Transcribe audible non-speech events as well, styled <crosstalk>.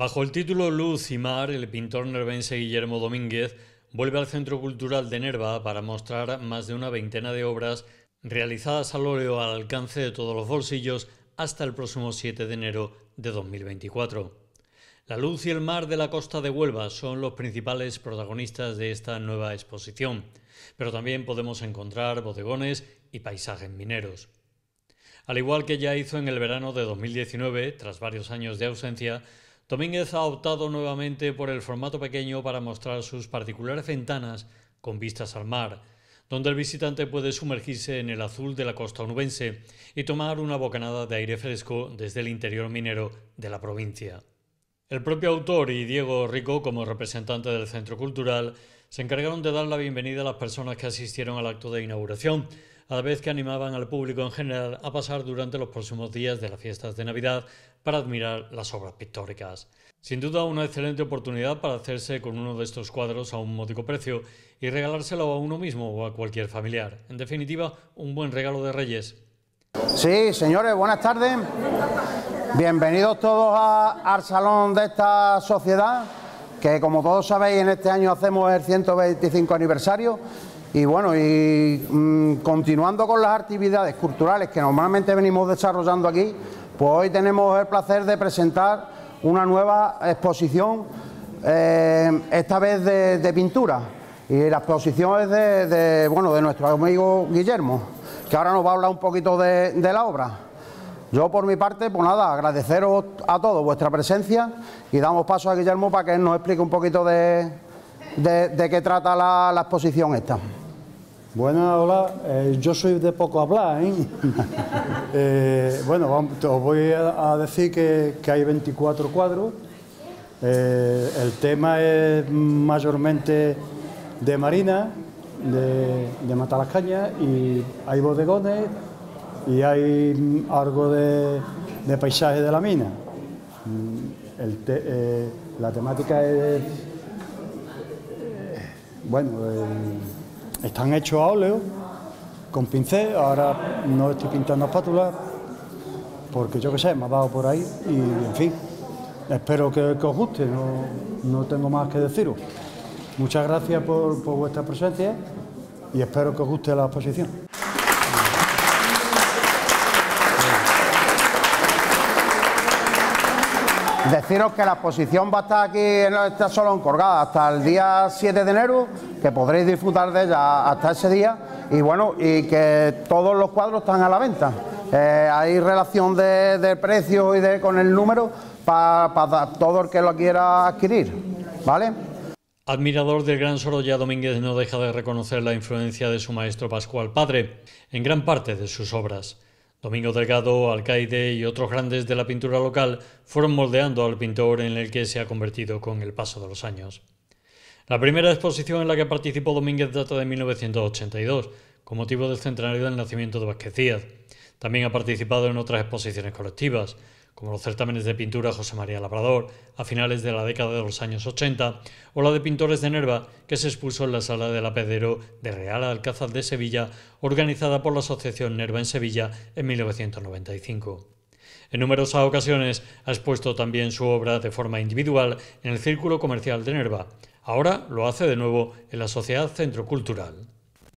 Bajo el título Luz y Mar, el pintor nervense Guillermo Domínguez vuelve al Centro Cultural de Nerva para mostrar más de una veintena de obras realizadas al óleo al alcance de todos los bolsillos hasta el próximo 7 de enero de 2024. La luz y el mar de la costa de Huelva son los principales protagonistas de esta nueva exposición, pero también podemos encontrar bodegones y paisajes mineros. Al igual que ya hizo en el verano de 2019, tras varios años de ausencia, Domínguez ha optado nuevamente por el formato pequeño para mostrar sus particulares ventanas con vistas al mar, donde el visitante puede sumergirse en el azul de la costa onubense y tomar una bocanada de aire fresco desde el interior minero de la provincia. El propio autor y Diego Rico, como representante del Centro Cultural, se encargaron de dar la bienvenida a las personas que asistieron al acto de inauguración, a la vez que animaban al público en general a pasar durante los próximos días de las fiestas de Navidad para admirar las obras pictóricas. Sin duda una excelente oportunidad para hacerse con uno de estos cuadros a un módico precio y regalárselo a uno mismo o a cualquier familiar. En definitiva, un buen regalo de Reyes. Sí, señores, buenas tardes. Bienvenidos todos al salón de esta sociedad, que como todos sabéis, en este año hacemos el 125 aniversario. Y bueno, y mm, continuando con las actividades culturales que normalmente venimos desarrollando aquí, pues hoy tenemos el placer de presentar una nueva exposición, eh, esta vez de, pintura. Y la exposición es de, de, bueno, de nuestro amigo Guillermo que ahora nos va a hablar un poquito de, la obra. Yo por mi parte, pues nada, agradeceros a todos vuestra presencia y damos paso a Guillermo para que nos explique un poquito de, de, qué trata la, exposición esta. Bueno, hola, eh, yo soy de poco hablar, ¿eh? <laughs> eh bueno, os voy a, decir que, que hay 24 cuadros. Eh, el tema es mayormente de Marina, de, de matar las cañas y hay bodegones y hay algo de, paisaje de la mina. Mm, eh, la temática es, bueno, eh, están hechos a óleo, con pincel, ahora no estoy pintando espátulas, porque yo qué sé, me ha dado por ahí y en fin, espero que, os guste, no, no tengo más que deciros. Muchas gracias por, vuestra presencia y espero que os guste la exposición. Deciros que la exposición va a estar aquí, ...en está solo encorgada, hasta el día 7 de enero, que podréis disfrutar de ella hasta ese día. Y bueno, y que todos los cuadros están a la venta. Eh, hay relación de, precio y de con el número para todo el que lo quiera adquirir. ¿Vale? Admirador del gran Sorolla, Domínguez no deja de reconocer la influencia de su maestro Pascual Padre en gran parte de sus obras. Domingo Delgado, Alcaide y otros grandes de la pintura local fueron moldeando al pintor en el que se ha convertido con el paso de los años. La primera exposición en la que participó Domínguez data de 1982, con motivo del centenario del nacimiento de Vázquez Díaz. También ha participado en otras exposiciones colectivas, como los certámenes de pintura José María Labrador a finales de la década de los años 80, o la de pintores de Nerva, que se expuso en la Sala la Apedero de Real Alcázar de Sevilla, organizada por la Asociación Nerva en Sevilla en 1995. En numerosas ocasiones ha expuesto también su obra de forma individual en el Círculo Comercial de Nerva. Ahora lo hace de nuevo en la Sociedad Centro Cultural.